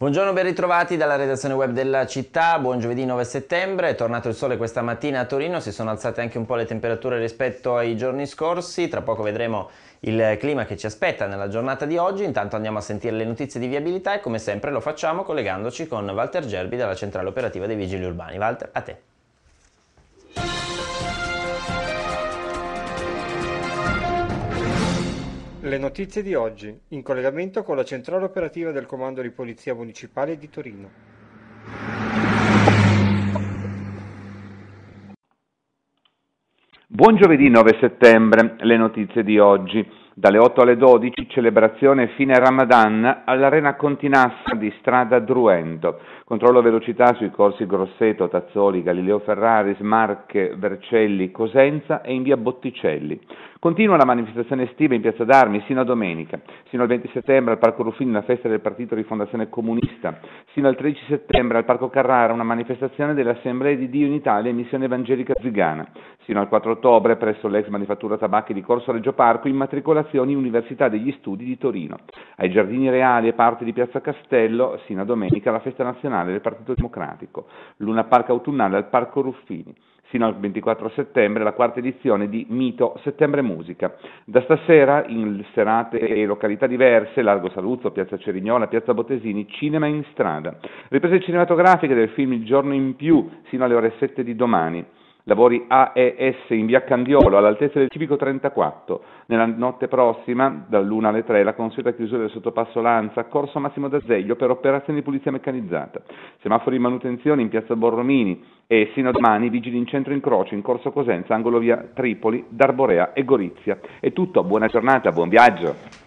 Buongiorno, ben ritrovati dalla redazione web della città, buon giovedì 9 settembre, è tornato il sole questa mattina a Torino, si sono alzate anche un po' le temperature rispetto ai giorni scorsi, tra poco vedremo il clima che ci aspetta nella giornata di oggi, intanto andiamo a sentire le notizie di viabilità e come sempre lo facciamo collegandoci con Walter Gerbi dalla centrale operativa dei Vigili Urbani. Walter, a te. Le notizie di oggi, in collegamento con la centrale operativa del Comando di Polizia Municipale di Torino. Buon giovedì 9 settembre, le notizie di oggi. Dalle 8 alle 12 celebrazione fine Ramadan all'Arena Continassa di Strada Druendo. Controllo velocità sui corsi Grosseto, Tazzoli, Galileo Ferraris, Marche, Vercelli, Cosenza e in via Botticelli. Continua la manifestazione estiva in Piazza d'Armi sino a domenica, sino al 20 settembre al Parco Ruffini una festa del partito di Fondazione Comunista, sino al 13 settembre al Parco Carrara una manifestazione dell'Assemblea di Dio in Italia e Missione Evangelica Zigana, sino al 4 ottobre presso l'ex manifattura tabacchi di Corso Reggio Parco in matricolazione Fondazioni Università degli Studi di Torino. Ai Giardini Reali e parte di Piazza Castello, sino a domenica, la festa nazionale del Partito Democratico, l'una parca autunnale al Parco Ruffini. Sino al 24 settembre la quarta edizione di Mito Settembre Musica. Da stasera in serate e località diverse, Largo Saluzzo, Piazza Cerignola, Piazza Bottesini, Cinema in strada. Riprese cinematografiche del film Il giorno in più sino alle ore 7 di domani lavori AES in via Candiolo all'altezza del civico 34. Nella notte prossima, dall'1 alle 3, la consueta chiusura del sottopasso Lanza, corso Massimo d'Azeglio per operazioni di pulizia meccanizzata. Semafori di manutenzione in piazza Borromini e sino a domani vigili in centro incrocio in corso Cosenza, angolo via Tripoli, Darborea e Gorizia. È tutto, buona giornata, buon viaggio.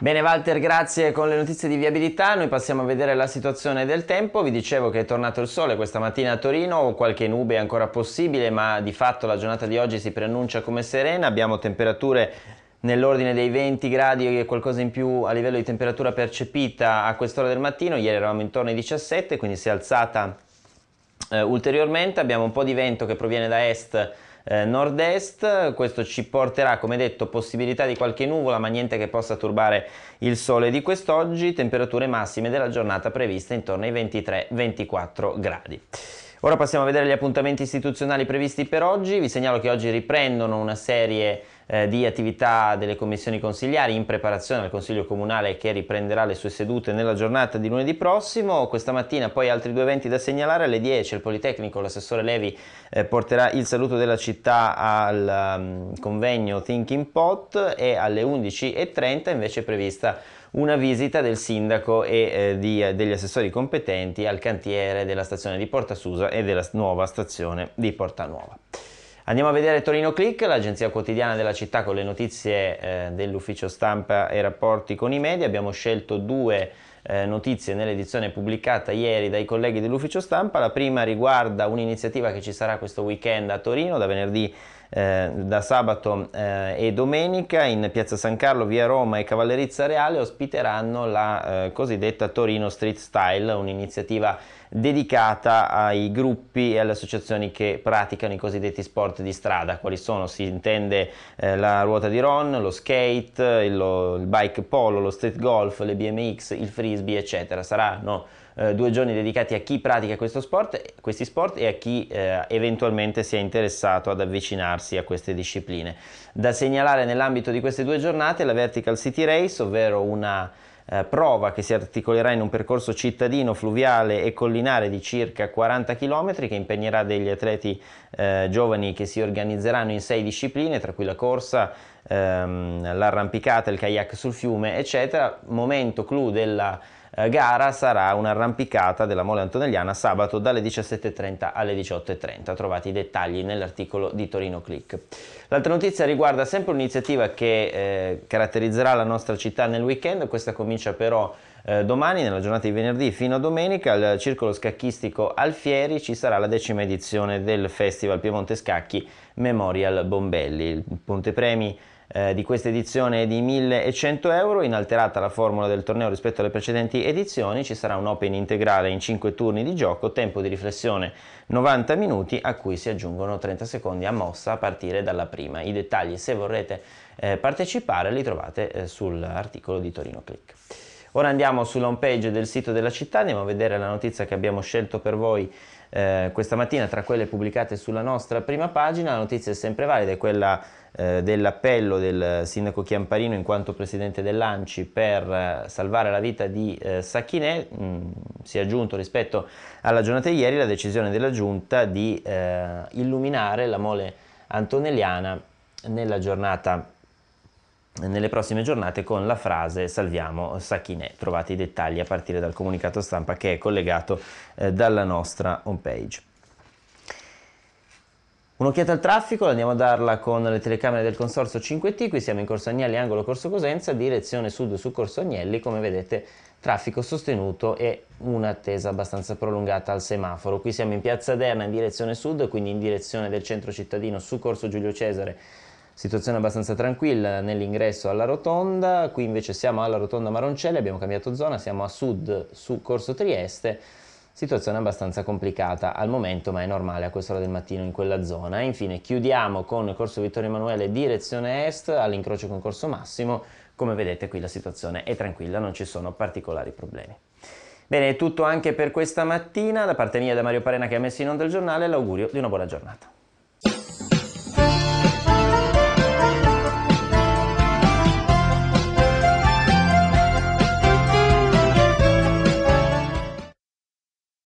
Bene Walter, grazie con le notizie di viabilità, noi passiamo a vedere la situazione del tempo, vi dicevo che è tornato il sole questa mattina a Torino, qualche nube è ancora possibile ma di fatto la giornata di oggi si preannuncia come serena, abbiamo temperature nell'ordine dei 20 gradi e qualcosa in più a livello di temperatura percepita a quest'ora del mattino, ieri eravamo intorno ai 17 quindi si è alzata eh, ulteriormente, abbiamo un po' di vento che proviene da est eh, nord-est, questo ci porterà come detto possibilità di qualche nuvola ma niente che possa turbare il sole di quest'oggi, temperature massime della giornata previste intorno ai 23-24 gradi. Ora passiamo a vedere gli appuntamenti istituzionali previsti per oggi, vi segnalo che oggi riprendono una serie di eh, di attività delle commissioni consigliari in preparazione al Consiglio Comunale che riprenderà le sue sedute nella giornata di lunedì prossimo. Questa mattina poi altri due eventi da segnalare. Alle 10 il Politecnico, l'assessore Levi eh, porterà il saluto della città al um, convegno Thinking Pot e alle 11.30 invece è prevista una visita del sindaco e eh, di, eh, degli assessori competenti al cantiere della stazione di Porta Susa e della nuova stazione di Porta Nuova. Andiamo a vedere Torino Click, l'agenzia quotidiana della città con le notizie eh, dell'ufficio stampa e rapporti con i media. Abbiamo scelto due eh, notizie nell'edizione pubblicata ieri dai colleghi dell'ufficio stampa. La prima riguarda un'iniziativa che ci sarà questo weekend a Torino, da venerdì eh, da sabato eh, e domenica in Piazza San Carlo, via Roma e Cavallerizza Reale ospiteranno la eh, cosiddetta Torino Street Style, un'iniziativa dedicata ai gruppi e alle associazioni che praticano i cosiddetti sport di strada. Quali sono? Si intende eh, la ruota di Ron, lo skate, il, lo, il bike polo, lo street golf, le BMX, il freeze frisbee, eccetera. Saranno eh, due giorni dedicati a chi pratica sport, questi sport e a chi eh, eventualmente è interessato ad avvicinarsi a queste discipline. Da segnalare nell'ambito di queste due giornate la Vertical City Race, ovvero una eh, prova che si articolerà in un percorso cittadino, fluviale e collinare di circa 40 km che impegnerà degli atleti eh, giovani che si organizzeranno in sei discipline, tra cui la corsa, ehm, l'arrampicata, il kayak sul fiume, eccetera. Momento clou della eh, gara sarà un'arrampicata della Mole Antonelliana sabato dalle 17.30 alle 18.30. Trovate i dettagli nell'articolo di Torino Click. L'altra notizia riguarda sempre un'iniziativa che eh, caratterizzerà la nostra città nel weekend, questa comincia però eh, domani nella giornata di venerdì fino a domenica al circolo scacchistico Alfieri ci sarà la decima edizione del Festival Piemonte Scacchi Memorial Bombelli. Il Pontepremi eh, di questa edizione è di 1100 euro, inalterata la formula del torneo rispetto alle precedenti edizioni, ci sarà un open integrale in 5 turni di gioco, tempo di riflessione 90 minuti a cui si aggiungono 30 secondi a mossa a partire dalla prima. I dettagli se vorrete eh, partecipare li trovate eh, sull'articolo di Torino Click. Ora andiamo sull'home page del sito della città, andiamo a vedere la notizia che abbiamo scelto per voi eh, questa mattina tra quelle pubblicate sulla nostra prima pagina. La notizia è sempre valida, è quella eh, dell'appello del sindaco Chiamparino in quanto presidente dell'ANCI per eh, salvare la vita di eh, Sacchinè. Mm, si è aggiunto rispetto alla giornata di ieri la decisione della giunta di eh, illuminare la mole antonelliana nella giornata di nelle prossime giornate con la frase salviamo Sacchinè. Trovate i dettagli a partire dal comunicato stampa che è collegato eh, dalla nostra homepage. Un'occhiata al traffico, andiamo a darla con le telecamere del consorzio 5T, qui siamo in Corso Agnelli, angolo Corso Cosenza, direzione sud su Corso Agnelli, come vedete traffico sostenuto e un'attesa abbastanza prolungata al semaforo. Qui siamo in Piazza Derna in direzione sud, quindi in direzione del centro cittadino su Corso Giulio Cesare situazione abbastanza tranquilla nell'ingresso alla rotonda, qui invece siamo alla rotonda Maroncelli, abbiamo cambiato zona, siamo a sud su Corso Trieste, situazione abbastanza complicata al momento ma è normale a quest'ora del mattino in quella zona. Infine chiudiamo con Corso Vittorio Emanuele direzione est all'incrocio con Corso Massimo, come vedete qui la situazione è tranquilla, non ci sono particolari problemi. Bene, è tutto anche per questa mattina, da parte mia da Mario Parena che ha messo in onda il giornale, l'augurio di una buona giornata.